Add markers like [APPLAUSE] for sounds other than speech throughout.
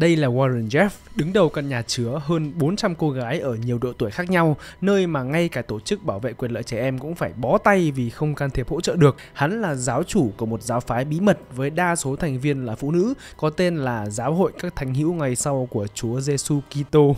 Đây là Warren Jeff, đứng đầu căn nhà chứa hơn 400 cô gái ở nhiều độ tuổi khác nhau, nơi mà ngay cả tổ chức bảo vệ quyền lợi trẻ em cũng phải bó tay vì không can thiệp hỗ trợ được. Hắn là giáo chủ của một giáo phái bí mật với đa số thành viên là phụ nữ, có tên là Giáo hội các thánh hữu ngày sau của Chúa Giêsu Kitô.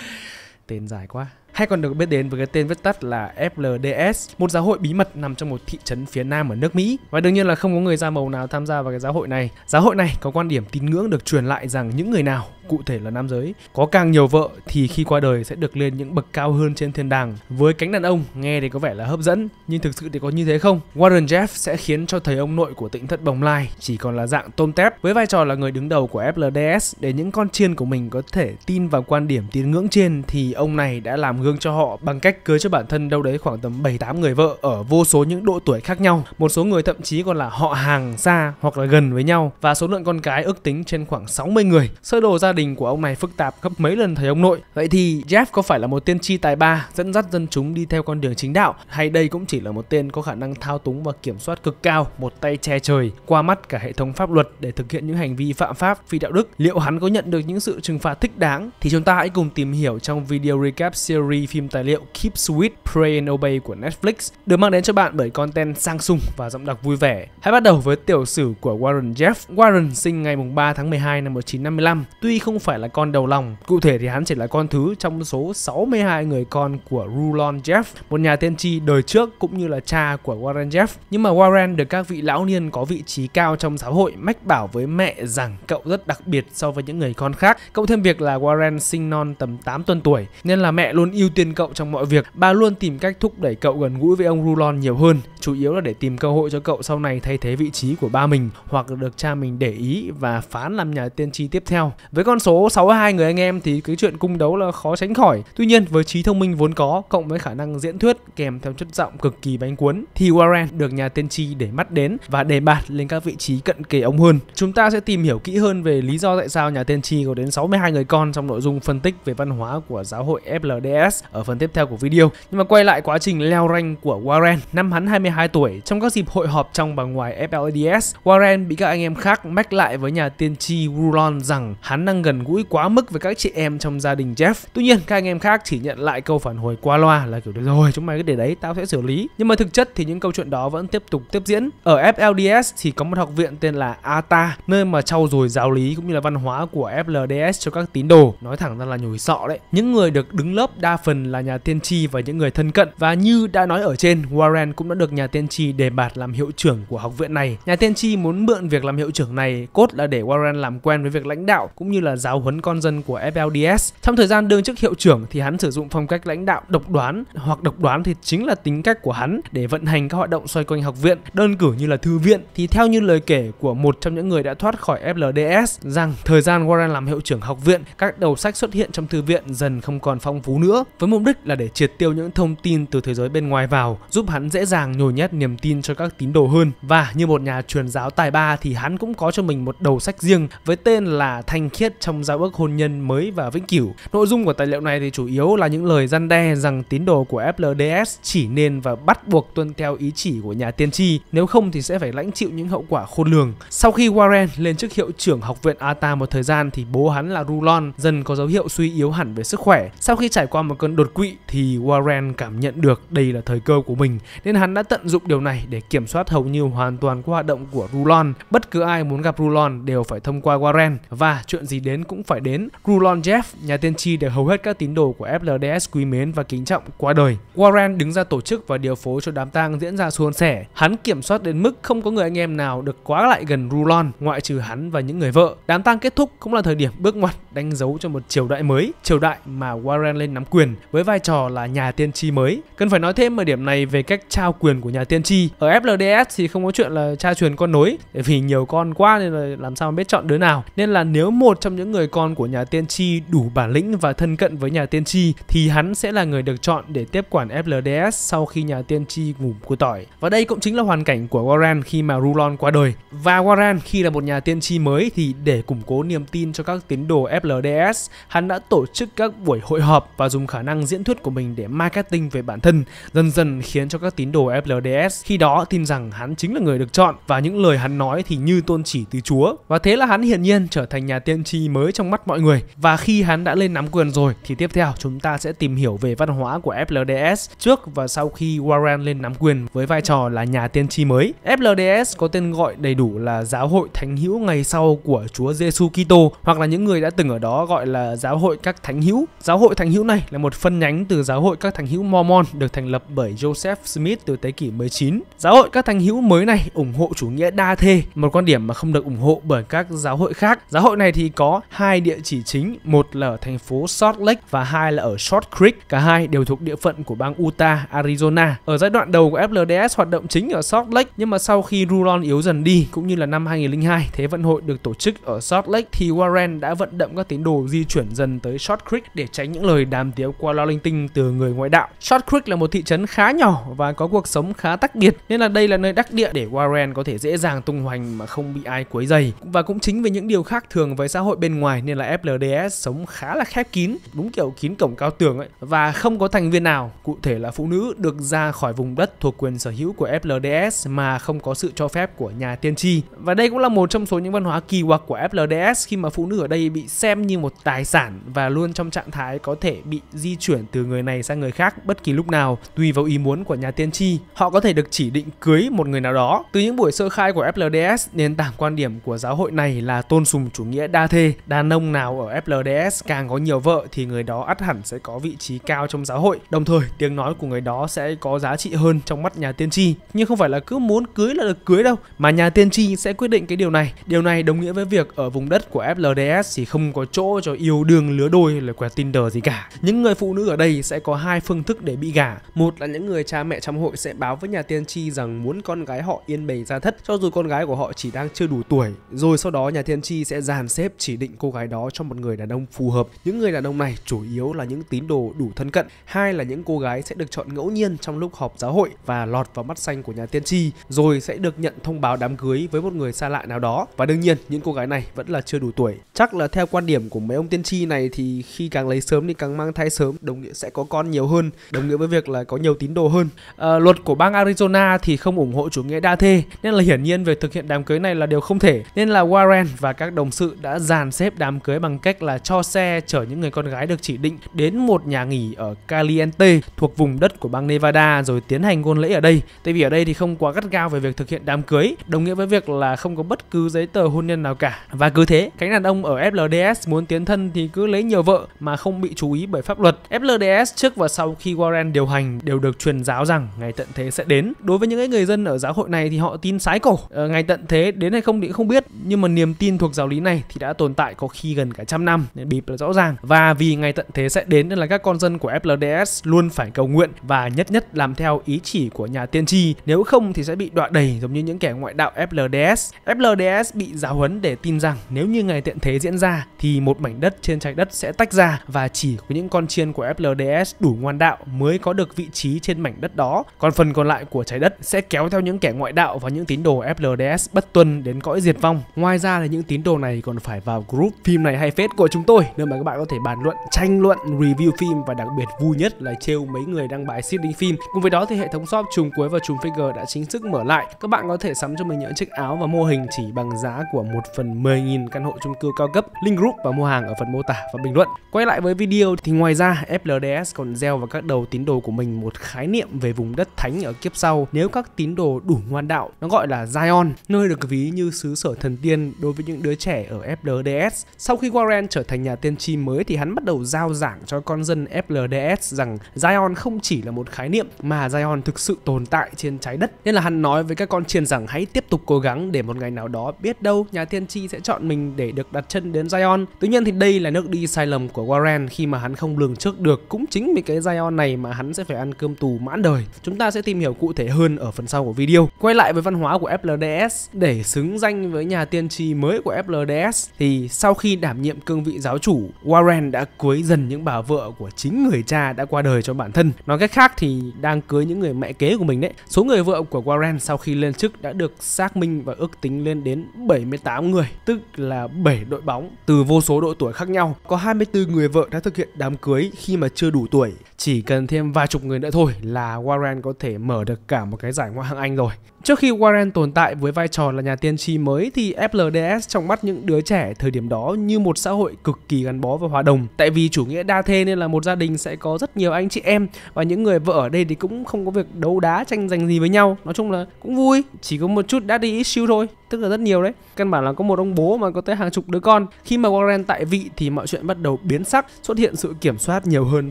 [LAUGHS] tên dài quá hay còn được biết đến với cái tên viết tắt là FLDS, một giáo hội bí mật nằm trong một thị trấn phía nam ở nước Mỹ. Và đương nhiên là không có người da màu nào tham gia vào cái giáo hội này. Giáo hội này có quan điểm tín ngưỡng được truyền lại rằng những người nào cụ thể là nam giới, có càng nhiều vợ thì khi qua đời sẽ được lên những bậc cao hơn trên thiên đàng. Với cánh đàn ông nghe thì có vẻ là hấp dẫn, nhưng thực sự thì có như thế không? Warren Jeff sẽ khiến cho thầy ông nội của tỉnh thất bồng lai chỉ còn là dạng tôm tép với vai trò là người đứng đầu của FLDS để những con chiên của mình có thể tin vào quan điểm tín ngưỡng trên thì ông này đã làm gương cho họ bằng cách cưới cho bản thân đâu đấy khoảng tầm 7-8 người vợ ở vô số những độ tuổi khác nhau. Một số người thậm chí còn là họ hàng xa hoặc là gần với nhau và số lượng con cái ước tính trên khoảng 60 người. Sơ đồ ra đình của ông này phức tạp gấp mấy lần thầy ông nội. Vậy thì Jeff có phải là một tiên tri tài ba dẫn dắt dân chúng đi theo con đường chính đạo hay đây cũng chỉ là một tên có khả năng thao túng và kiểm soát cực cao, một tay che trời, qua mắt cả hệ thống pháp luật để thực hiện những hành vi phạm pháp, phi đạo đức? Liệu hắn có nhận được những sự trừng phạt thích đáng? Thì chúng ta hãy cùng tìm hiểu trong video recap series phim tài liệu Keep Sweet, Pray and Obey của Netflix được mang đến cho bạn bởi content sang sung và giọng đọc vui vẻ. Hãy bắt đầu với tiểu sử của Warren Jeff. Warren sinh ngày 3 tháng 12 năm 1955. Tuy không phải là con đầu lòng. Cụ thể thì hắn chỉ là con thứ trong số 62 người con của Rulon Jeff, một nhà tiên tri đời trước cũng như là cha của Warren Jeff. Nhưng mà Warren được các vị lão niên có vị trí cao trong xã hội mách bảo với mẹ rằng cậu rất đặc biệt so với những người con khác. Cộng thêm việc là Warren sinh non tầm 8 tuần tuổi nên là mẹ luôn ưu tiên cậu trong mọi việc. Bà luôn tìm cách thúc đẩy cậu gần gũi với ông Rulon nhiều hơn, chủ yếu là để tìm cơ hội cho cậu sau này thay thế vị trí của ba mình hoặc được cha mình để ý và phán làm nhà tiên tri tiếp theo. Với con con số 62 người anh em thì cái chuyện cung đấu là khó tránh khỏi. Tuy nhiên với trí thông minh vốn có cộng với khả năng diễn thuyết kèm theo chất giọng cực kỳ bánh cuốn thì Warren được nhà tiên tri để mắt đến và đề bạt lên các vị trí cận kề ông hơn. Chúng ta sẽ tìm hiểu kỹ hơn về lý do tại sao nhà tiên tri có đến 62 người con trong nội dung phân tích về văn hóa của giáo hội FLDS ở phần tiếp theo của video. Nhưng mà quay lại quá trình leo rank của Warren, năm hắn 22 tuổi, trong các dịp hội họp trong và ngoài FLDS, Warren bị các anh em khác mách lại với nhà tiên tri Rulon rằng hắn đang gần gũi quá mức với các chị em trong gia đình Jeff. Tuy nhiên, các anh em khác chỉ nhận lại câu phản hồi qua loa là kiểu được rồi, chúng mày cứ để đấy, tao sẽ xử lý. Nhưng mà thực chất thì những câu chuyện đó vẫn tiếp tục tiếp diễn. Ở FLDS thì có một học viện tên là ATA, nơi mà trau dồi giáo lý cũng như là văn hóa của FLDS cho các tín đồ, nói thẳng ra là nhồi sọ đấy. Những người được đứng lớp đa phần là nhà tiên tri và những người thân cận và như đã nói ở trên, Warren cũng đã được nhà tiên tri đề bạt làm hiệu trưởng của học viện này. Nhà tiên tri muốn mượn việc làm hiệu trưởng này cốt là để Warren làm quen với việc lãnh đạo cũng như là là giáo huấn con dân của FLDS. Trong thời gian đương chức hiệu trưởng thì hắn sử dụng phong cách lãnh đạo độc đoán hoặc độc đoán thì chính là tính cách của hắn để vận hành các hoạt động xoay quanh học viện, đơn cử như là thư viện thì theo như lời kể của một trong những người đã thoát khỏi FLDS rằng thời gian Warren làm hiệu trưởng học viện, các đầu sách xuất hiện trong thư viện dần không còn phong phú nữa với mục đích là để triệt tiêu những thông tin từ thế giới bên ngoài vào, giúp hắn dễ dàng nhồi nhét niềm tin cho các tín đồ hơn và như một nhà truyền giáo tài ba thì hắn cũng có cho mình một đầu sách riêng với tên là Thanh khiết trong giao ước hôn nhân mới và vĩnh cửu. Nội dung của tài liệu này thì chủ yếu là những lời gian đe rằng tín đồ của FLDS chỉ nên và bắt buộc tuân theo ý chỉ của nhà tiên tri, nếu không thì sẽ phải lãnh chịu những hậu quả khôn lường. Sau khi Warren lên chức hiệu trưởng học viện Ata một thời gian thì bố hắn là Rulon dần có dấu hiệu suy yếu hẳn về sức khỏe. Sau khi trải qua một cơn đột quỵ thì Warren cảm nhận được đây là thời cơ của mình nên hắn đã tận dụng điều này để kiểm soát hầu như hoàn toàn qua hoạt động của Rulon. Bất cứ ai muốn gặp Rulon đều phải thông qua Warren và chuyện gì đến mến cũng phải đến. Rulon Jeff, nhà tiên tri để hầu hết các tín đồ của FLDS quý mến và kính trọng qua đời. Warren đứng ra tổ chức và điều phối cho đám tang diễn ra suôn sẻ. Hắn kiểm soát đến mức không có người anh em nào được quá lại gần Rulon ngoại trừ hắn và những người vợ. Đám tang kết thúc cũng là thời điểm bước ngoặt đánh dấu cho một triều đại mới, triều đại mà Warren lên nắm quyền với vai trò là nhà tiên tri mới. Cần phải nói thêm ở điểm này về cách trao quyền của nhà tiên tri. Ở FLDS thì không có chuyện là cha truyền con nối, bởi vì nhiều con quá nên là làm sao mà biết chọn đứa nào. Nên là nếu một trong trong những người con của nhà tiên tri đủ bản lĩnh và thân cận với nhà tiên tri thì hắn sẽ là người được chọn để tiếp quản FLDS sau khi nhà tiên tri ngủ của tỏi. Và đây cũng chính là hoàn cảnh của Warren khi mà Rulon qua đời. Và Warren khi là một nhà tiên tri mới thì để củng cố niềm tin cho các tín đồ FLDS, hắn đã tổ chức các buổi hội họp và dùng khả năng diễn thuyết của mình để marketing về bản thân, dần dần khiến cho các tín đồ FLDS khi đó tin rằng hắn chính là người được chọn và những lời hắn nói thì như tôn chỉ từ Chúa. Và thế là hắn hiển nhiên trở thành nhà tiên tri mới trong mắt mọi người. Và khi hắn đã lên nắm quyền rồi thì tiếp theo chúng ta sẽ tìm hiểu về văn hóa của FLDS trước và sau khi Warren lên nắm quyền với vai trò là nhà tiên tri mới. FLDS có tên gọi đầy đủ là Giáo hội Thánh hữu ngày sau của Chúa Giêsu Kitô hoặc là những người đã từng ở đó gọi là Giáo hội các Thánh hữu. Giáo hội Thánh hữu này là một phân nhánh từ Giáo hội các Thánh hữu Mormon được thành lập bởi Joseph Smith từ thế kỷ 19. Giáo hội các Thánh hữu mới này ủng hộ chủ nghĩa đa thê, một quan điểm mà không được ủng hộ bởi các giáo hội khác. Giáo hội này thì có hai địa chỉ chính, một là ở thành phố Salt Lake và hai là ở Short Creek. Cả hai đều thuộc địa phận của bang Utah, Arizona. Ở giai đoạn đầu của FLDS hoạt động chính ở Salt Lake nhưng mà sau khi Rulon yếu dần đi cũng như là năm 2002 Thế vận hội được tổ chức ở Salt Lake thì Warren đã vận động các tín đồ di chuyển dần tới Short Creek để tránh những lời đàm tiếu qua lo linh tinh từ người ngoại đạo. Short Creek là một thị trấn khá nhỏ và có cuộc sống khá tắc biệt nên là đây là nơi đắc địa để Warren có thể dễ dàng tung hoành mà không bị ai quấy dày. Và cũng chính vì những điều khác thường với xã hội bên ngoài nên là FLDS sống khá là khép kín, đúng kiểu kín cổng cao tường ấy và không có thành viên nào, cụ thể là phụ nữ được ra khỏi vùng đất thuộc quyền sở hữu của FLDS mà không có sự cho phép của nhà tiên tri. Và đây cũng là một trong số những văn hóa kỳ quặc của FLDS khi mà phụ nữ ở đây bị xem như một tài sản và luôn trong trạng thái có thể bị di chuyển từ người này sang người khác bất kỳ lúc nào tùy vào ý muốn của nhà tiên tri. Họ có thể được chỉ định cưới một người nào đó. Từ những buổi sơ khai của FLDS, nền tảng quan điểm của giáo hội này là tôn sùng chủ nghĩa đa thê đàn ông nào ở FLDS càng có nhiều vợ thì người đó ắt hẳn sẽ có vị trí cao trong giáo hội. Đồng thời, tiếng nói của người đó sẽ có giá trị hơn trong mắt nhà tiên tri. Nhưng không phải là cứ muốn cưới là được cưới đâu, mà nhà tiên tri sẽ quyết định cái điều này. Điều này đồng nghĩa với việc ở vùng đất của FLDS thì không có chỗ cho yêu đương lứa đôi là quẹt Tinder gì cả. Những người phụ nữ ở đây sẽ có hai phương thức để bị gả. Một là những người cha mẹ trong hội sẽ báo với nhà tiên tri rằng muốn con gái họ yên bề ra thất cho dù con gái của họ chỉ đang chưa đủ tuổi. Rồi sau đó nhà tiên tri sẽ dàn xếp chỉ định định cô gái đó cho một người đàn ông phù hợp. Những người đàn ông này chủ yếu là những tín đồ đủ thân cận. Hai là những cô gái sẽ được chọn ngẫu nhiên trong lúc họp giáo hội và lọt vào mắt xanh của nhà tiên tri, rồi sẽ được nhận thông báo đám cưới với một người xa lạ nào đó. Và đương nhiên, những cô gái này vẫn là chưa đủ tuổi. Chắc là theo quan điểm của mấy ông tiên tri này thì khi càng lấy sớm thì càng mang thai sớm, đồng nghĩa sẽ có con nhiều hơn, đồng nghĩa với việc là có nhiều tín đồ hơn. À, luật của bang Arizona thì không ủng hộ chủ nghĩa đa thê, nên là hiển nhiên việc thực hiện đám cưới này là điều không thể. Nên là Warren và các đồng sự đã dàn xếp đám cưới bằng cách là cho xe chở những người con gái được chỉ định đến một nhà nghỉ ở Caliente thuộc vùng đất của bang Nevada rồi tiến hành hôn lễ ở đây. Tại vì ở đây thì không quá gắt gao về việc thực hiện đám cưới, đồng nghĩa với việc là không có bất cứ giấy tờ hôn nhân nào cả. Và cứ thế, cánh đàn ông ở FLDS muốn tiến thân thì cứ lấy nhiều vợ mà không bị chú ý bởi pháp luật. FLDS trước và sau khi Warren điều hành đều được truyền giáo rằng ngày tận thế sẽ đến. Đối với những người dân ở giáo hội này thì họ tin sái cổ, ờ, ngày tận thế đến hay không thì không biết, nhưng mà niềm tin thuộc giáo lý này thì đã tồn tại tại có khi gần cả trăm năm nên bịp là rõ ràng và vì ngày tận thế sẽ đến nên là các con dân của FLDS luôn phải cầu nguyện và nhất nhất làm theo ý chỉ của nhà tiên tri nếu không thì sẽ bị đọa đầy giống như những kẻ ngoại đạo FLDS FLDS bị giáo huấn để tin rằng nếu như ngày tận thế diễn ra thì một mảnh đất trên trái đất sẽ tách ra và chỉ có những con chiên của FLDS đủ ngoan đạo mới có được vị trí trên mảnh đất đó còn phần còn lại của trái đất sẽ kéo theo những kẻ ngoại đạo và những tín đồ FLDS bất tuân đến cõi diệt vong ngoài ra là những tín đồ này còn phải vào vào group phim này hay phết của chúng tôi nơi mà các bạn có thể bàn luận, tranh luận, review phim và đặc biệt vui nhất là trêu mấy người đang bài seeding phim. Cùng với đó thì hệ thống shop trùng cuối và trùng figure đã chính thức mở lại. Các bạn có thể sắm cho mình những chiếc áo và mô hình chỉ bằng giá của một phần mười nghìn căn hộ chung cư cao cấp. Link group và mua hàng ở phần mô tả và bình luận. Quay lại với video thì ngoài ra FLDS còn gieo vào các đầu tín đồ của mình một khái niệm về vùng đất thánh ở kiếp sau nếu các tín đồ đủ ngoan đạo. Nó gọi là Zion, nơi được ví như xứ sở thần tiên đối với những đứa trẻ ở FLDS FLDS. Sau khi Warren trở thành nhà tiên tri mới thì hắn bắt đầu giao giảng cho con dân FLDS rằng Zion không chỉ là một khái niệm mà Zion thực sự tồn tại trên trái đất. Nên là hắn nói với các con chiên rằng hãy tiếp tục cố gắng để một ngày nào đó biết đâu nhà tiên tri sẽ chọn mình để được đặt chân đến Zion. Tuy nhiên thì đây là nước đi sai lầm của Warren khi mà hắn không lường trước được cũng chính vì cái Zion này mà hắn sẽ phải ăn cơm tù mãn đời. Chúng ta sẽ tìm hiểu cụ thể hơn ở phần sau của video. Quay lại với văn hóa của FLDS để xứng danh với nhà tiên tri mới của FLDS thì sau khi đảm nhiệm cương vị giáo chủ, Warren đã cưới dần những bà vợ của chính người cha đã qua đời cho bản thân. Nói cách khác thì đang cưới những người mẹ kế của mình đấy. Số người vợ của Warren sau khi lên chức đã được xác minh và ước tính lên đến 78 người, tức là 7 đội bóng từ vô số độ tuổi khác nhau. Có 24 người vợ đã thực hiện đám cưới khi mà chưa đủ tuổi. Chỉ cần thêm vài chục người nữa thôi là Warren có thể mở được cả một cái giải ngoại hạng Anh rồi. Trước khi Warren tồn tại với vai trò là nhà tiên tri mới thì FLDS trong mắt những đứa trẻ thời điểm đó như một xã hội cực kỳ gắn bó và hòa đồng tại vì chủ nghĩa đa thê nên là một gia đình sẽ có rất nhiều anh chị em và những người vợ ở đây thì cũng không có việc đấu đá tranh giành gì với nhau nói chung là cũng vui chỉ có một chút daddy issue thôi tức là rất nhiều đấy căn bản là có một ông bố mà có tới hàng chục đứa con khi mà Warren tại vị thì mọi chuyện bắt đầu biến sắc xuất hiện sự kiểm soát nhiều hơn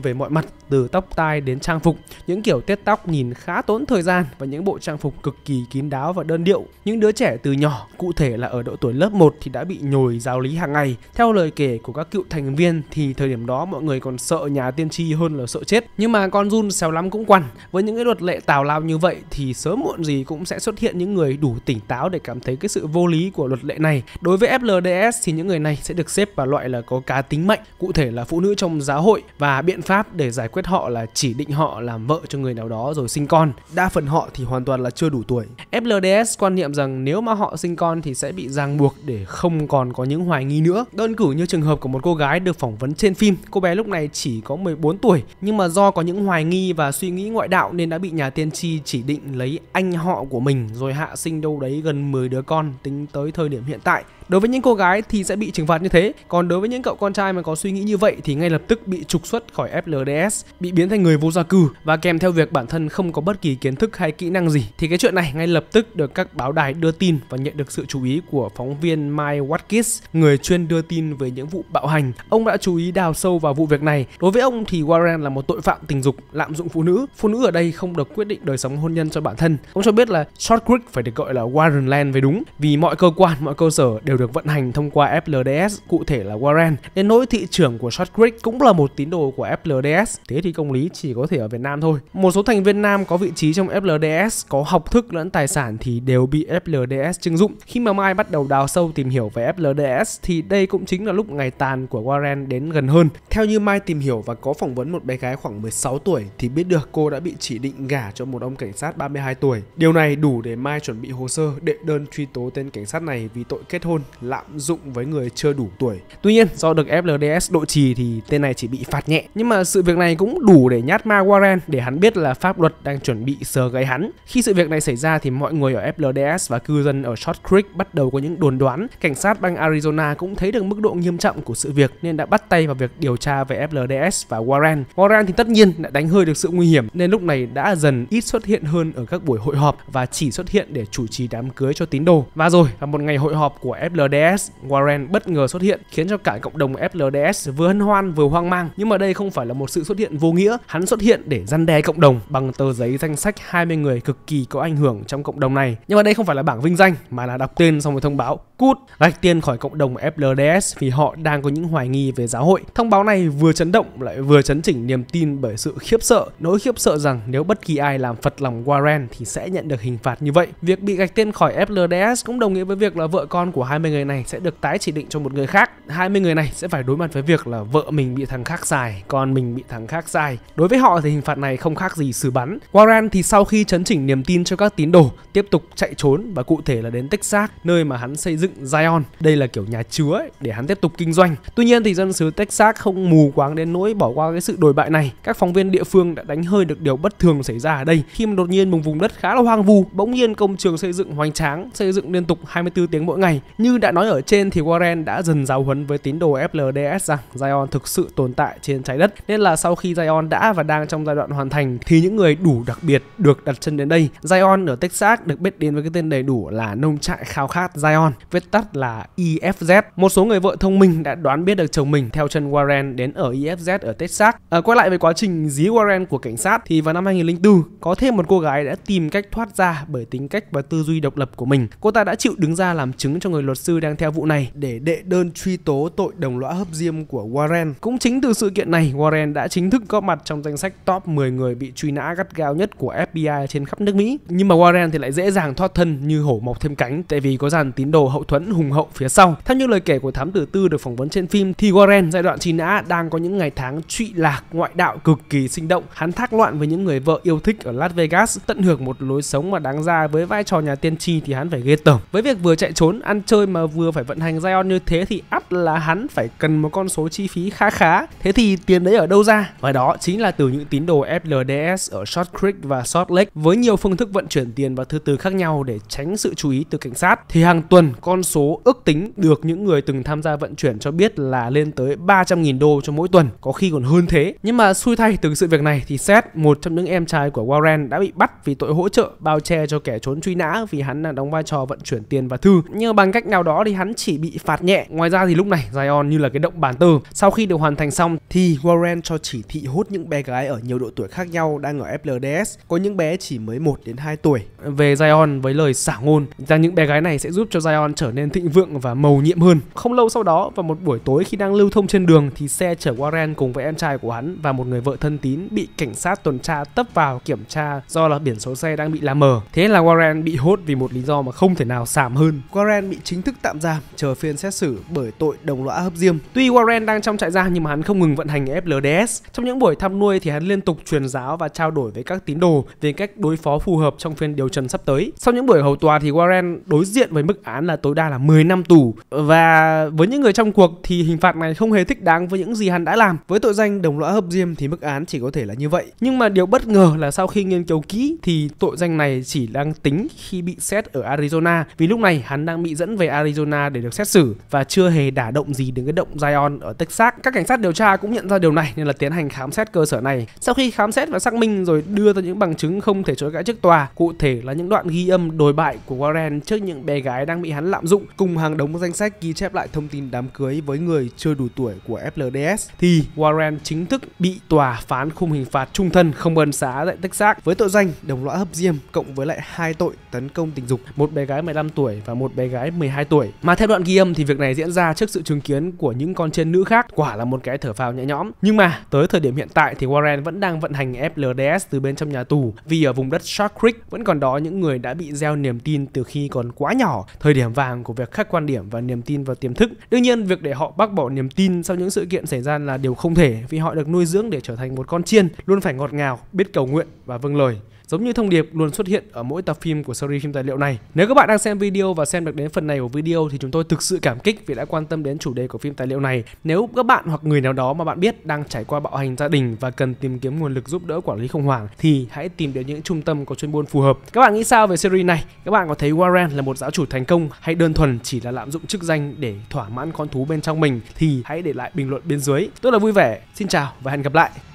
về mọi mặt từ tóc tai đến trang phục những kiểu tết tóc nhìn khá tốn thời gian và những bộ trang phục cực kỳ kín đáo và đơn điệu những đứa trẻ từ nhỏ cụ thể là ở độ tuổi lớp 1 thì đã bị nhồi giáo lý hàng ngày theo lời kể của các cựu thành viên thì thời điểm đó mọi người còn sợ nhà tiên tri hơn là sợ chết nhưng mà con run xéo lắm cũng quằn với những cái luật lệ tào lao như vậy thì sớm muộn gì cũng sẽ xuất hiện những người đủ tỉnh táo để cảm thấy cái sự vô lý của luật lệ này. Đối với FLDS thì những người này sẽ được xếp vào loại là có cá tính mạnh, cụ thể là phụ nữ trong giáo hội và biện pháp để giải quyết họ là chỉ định họ làm vợ cho người nào đó rồi sinh con. Đa phần họ thì hoàn toàn là chưa đủ tuổi. FLDS quan niệm rằng nếu mà họ sinh con thì sẽ bị ràng buộc để không còn có những hoài nghi nữa. Đơn cử như trường hợp của một cô gái được phỏng vấn trên phim, cô bé lúc này chỉ có 14 tuổi nhưng mà do có những hoài nghi và suy nghĩ ngoại đạo nên đã bị nhà tiên tri chỉ định lấy anh họ của mình rồi hạ sinh đâu đấy gần 10 đứa con con tính tới thời điểm hiện tại Đối với những cô gái thì sẽ bị trừng phạt như thế, còn đối với những cậu con trai mà có suy nghĩ như vậy thì ngay lập tức bị trục xuất khỏi FLDS, bị biến thành người vô gia cư và kèm theo việc bản thân không có bất kỳ kiến thức hay kỹ năng gì. Thì cái chuyện này ngay lập tức được các báo đài đưa tin và nhận được sự chú ý của phóng viên Mike Watkins, người chuyên đưa tin về những vụ bạo hành. Ông đã chú ý đào sâu vào vụ việc này. Đối với ông thì Warren là một tội phạm tình dục, lạm dụng phụ nữ. Phụ nữ ở đây không được quyết định đời sống hôn nhân cho bản thân. Ông cho biết là Short Creek phải được gọi là Warren Land về đúng vì mọi cơ quan, mọi cơ sở đều đều được vận hành thông qua FLDS, cụ thể là Warren. Đến nỗi thị trưởng của Shortcrete cũng là một tín đồ của FLDS, thế thì công lý chỉ có thể ở Việt Nam thôi. Một số thành viên nam có vị trí trong FLDS có học thức lẫn tài sản thì đều bị FLDS trưng dụng. Khi mà Mai bắt đầu đào sâu tìm hiểu về FLDS thì đây cũng chính là lúc ngày tàn của Warren đến gần hơn. Theo như Mai tìm hiểu và có phỏng vấn một bé gái khoảng 16 tuổi thì biết được cô đã bị chỉ định gả cho một ông cảnh sát 32 tuổi. Điều này đủ để Mai chuẩn bị hồ sơ đệ đơn truy tố tên cảnh sát này vì tội kết hôn lạm dụng với người chưa đủ tuổi. Tuy nhiên, do được FLDS độ trì thì tên này chỉ bị phạt nhẹ. Nhưng mà sự việc này cũng đủ để nhát ma Warren để hắn biết là pháp luật đang chuẩn bị sờ gáy hắn. Khi sự việc này xảy ra thì mọi người ở FLDS và cư dân ở Short Creek bắt đầu có những đồn đoán. Cảnh sát bang Arizona cũng thấy được mức độ nghiêm trọng của sự việc nên đã bắt tay vào việc điều tra về FLDS và Warren. Warren thì tất nhiên đã đánh hơi được sự nguy hiểm nên lúc này đã dần ít xuất hiện hơn ở các buổi hội họp và chỉ xuất hiện để chủ trì đám cưới cho tín đồ. Và rồi, vào một ngày hội họp của FLDS, Warren bất ngờ xuất hiện khiến cho cả cộng đồng FLDS vừa hân hoan vừa hoang mang. Nhưng mà đây không phải là một sự xuất hiện vô nghĩa, hắn xuất hiện để răn đe cộng đồng bằng tờ giấy danh sách 20 người cực kỳ có ảnh hưởng trong cộng đồng này. Nhưng mà đây không phải là bảng vinh danh mà là đọc tên xong rồi thông báo Cút, gạch tiền khỏi cộng đồng FLDS vì họ đang có những hoài nghi về giáo hội. Thông báo này vừa chấn động lại vừa chấn chỉnh niềm tin bởi sự khiếp sợ, nỗi khiếp sợ rằng nếu bất kỳ ai làm phật lòng Warren thì sẽ nhận được hình phạt như vậy. Việc bị gạch tên khỏi FLDS cũng đồng nghĩa với việc là vợ con của 20 người này sẽ được tái chỉ định cho một người khác. 20 người này sẽ phải đối mặt với việc là vợ mình bị thằng khác xài, con mình bị thằng khác xài. Đối với họ thì hình phạt này không khác gì xử bắn. Warren thì sau khi chấn chỉnh niềm tin cho các tín đồ, tiếp tục chạy trốn và cụ thể là đến Texas, nơi mà hắn xây dựng Zion. Đây là kiểu nhà chứa ấy, để hắn tiếp tục kinh doanh. Tuy nhiên thì dân xứ Texas không mù quáng đến nỗi bỏ qua cái sự đồi bại này. Các phóng viên địa phương đã đánh hơi được điều bất thường xảy ra ở đây khi mà đột nhiên một vùng đất khá là hoang vu, bỗng nhiên công trường xây dựng hoành tráng, xây dựng liên tục 24 tiếng mỗi ngày. Như đã nói ở trên thì Warren đã dần giáo huấn với tín đồ FLDS rằng Zion thực sự tồn tại trên trái đất. Nên là sau khi Zion đã và đang trong giai đoạn hoàn thành thì những người đủ đặc biệt được đặt chân đến đây. Zion ở Texas được biết đến với cái tên đầy đủ là nông trại khao khát Zion viết tắt là EFZ. Một số người vợ thông minh đã đoán biết được chồng mình theo chân Warren đến ở EFZ ở Texas. À, quay lại về quá trình dí Warren của cảnh sát thì vào năm 2004 có thêm một cô gái đã tìm cách thoát ra bởi tính cách và tư duy độc lập của mình. Cô ta đã chịu đứng ra làm chứng cho người luật sư đang theo vụ này để đệ đơn truy tố tội đồng lõa hấp diêm của Warren. Cũng chính từ sự kiện này, Warren đã chính thức có mặt trong danh sách top 10 người bị truy nã gắt gao nhất của FBI trên khắp nước Mỹ. Nhưng mà Warren thì lại dễ dàng thoát thân như hổ mọc thêm cánh tại vì có dàn tín đồ hậu hậu thuẫn hùng hậu phía sau. Theo những lời kể của thám tử tư được phỏng vấn trên phim thì Warren giai đoạn truy nã đang có những ngày tháng trụy lạc ngoại đạo cực kỳ sinh động. Hắn thác loạn với những người vợ yêu thích ở Las Vegas, tận hưởng một lối sống mà đáng ra với vai trò nhà tiên tri thì hắn phải ghê tởm. Với việc vừa chạy trốn, ăn chơi mà vừa phải vận hành Zion như thế thì ắt là hắn phải cần một con số chi phí khá khá. Thế thì tiền đấy ở đâu ra? Và đó chính là từ những tín đồ FLDS ở Short Creek và Salt Lake với nhiều phương thức vận chuyển tiền và thứ từ khác nhau để tránh sự chú ý từ cảnh sát. Thì hàng tuần con con số ước tính được những người từng tham gia vận chuyển cho biết là lên tới 300.000 đô cho mỗi tuần, có khi còn hơn thế. Nhưng mà xui thay từ sự việc này thì Seth, một trong những em trai của Warren đã bị bắt vì tội hỗ trợ bao che cho kẻ trốn truy nã vì hắn là đóng vai trò vận chuyển tiền và thư. Nhưng mà bằng cách nào đó thì hắn chỉ bị phạt nhẹ. Ngoài ra thì lúc này Zion như là cái động bàn tơ. Sau khi được hoàn thành xong thì Warren cho chỉ thị hút những bé gái ở nhiều độ tuổi khác nhau đang ở FLDS, có những bé chỉ mới 1 đến 2 tuổi. Về Zion với lời xả ngôn rằng những bé gái này sẽ giúp cho Zion trở trở nên thịnh vượng và màu nhiệm hơn. Không lâu sau đó, vào một buổi tối khi đang lưu thông trên đường thì xe chở Warren cùng với em trai của hắn và một người vợ thân tín bị cảnh sát tuần tra tấp vào kiểm tra do là biển số xe đang bị làm mờ. Thế là Warren bị hốt vì một lý do mà không thể nào xảm hơn. Warren bị chính thức tạm giam chờ phiên xét xử bởi tội đồng lõa hấp diêm. Tuy Warren đang trong trại giam nhưng mà hắn không ngừng vận hành FLDS. Trong những buổi thăm nuôi thì hắn liên tục truyền giáo và trao đổi với các tín đồ về cách đối phó phù hợp trong phiên điều trần sắp tới. Sau những buổi hầu tòa thì Warren đối diện với mức án là tối tối đa là 10 năm tù. Và với những người trong cuộc thì hình phạt này không hề thích đáng với những gì hắn đã làm. Với tội danh đồng lõa hấp diêm thì mức án chỉ có thể là như vậy. Nhưng mà điều bất ngờ là sau khi nghiên cứu kỹ thì tội danh này chỉ đang tính khi bị xét ở Arizona vì lúc này hắn đang bị dẫn về Arizona để được xét xử và chưa hề đả động gì đến cái động Zion ở Texas. Các cảnh sát điều tra cũng nhận ra điều này nên là tiến hành khám xét cơ sở này. Sau khi khám xét và xác minh rồi đưa ra những bằng chứng không thể chối cãi trước tòa, cụ thể là những đoạn ghi âm đồi bại của Warren trước những bé gái đang bị hắn lạm lạm dụng cùng hàng đống danh sách ghi chép lại thông tin đám cưới với người chưa đủ tuổi của FLDS thì Warren chính thức bị tòa phán khung hình phạt trung thân không ân xá tại Texas với tội danh đồng lõa hấp diêm cộng với lại hai tội tấn công tình dục, một bé gái 15 tuổi và một bé gái 12 tuổi. Mà theo đoạn ghi âm thì việc này diễn ra trước sự chứng kiến của những con trên nữ khác, quả là một cái thở phào nhẹ nhõm. Nhưng mà tới thời điểm hiện tại thì Warren vẫn đang vận hành FLDS từ bên trong nhà tù vì ở vùng đất Shark Creek vẫn còn đó những người đã bị gieo niềm tin từ khi còn quá nhỏ, thời điểm vàng tảng của việc khách quan điểm và niềm tin vào tiềm thức. Đương nhiên, việc để họ bác bỏ niềm tin sau những sự kiện xảy ra là điều không thể vì họ được nuôi dưỡng để trở thành một con chiên, luôn phải ngọt ngào, biết cầu nguyện và vâng lời giống như thông điệp luôn xuất hiện ở mỗi tập phim của series phim tài liệu này. Nếu các bạn đang xem video và xem được đến phần này của video thì chúng tôi thực sự cảm kích vì đã quan tâm đến chủ đề của phim tài liệu này. Nếu các bạn hoặc người nào đó mà bạn biết đang trải qua bạo hành gia đình và cần tìm kiếm nguồn lực giúp đỡ quản lý khủng hoảng thì hãy tìm đến những trung tâm có chuyên môn phù hợp. Các bạn nghĩ sao về series này? Các bạn có thấy Warren là một giáo chủ thành công hay đơn thuần chỉ là lạm dụng chức danh để thỏa mãn con thú bên trong mình thì hãy để lại bình luận bên dưới. Tôi là vui vẻ. Xin chào và hẹn gặp lại.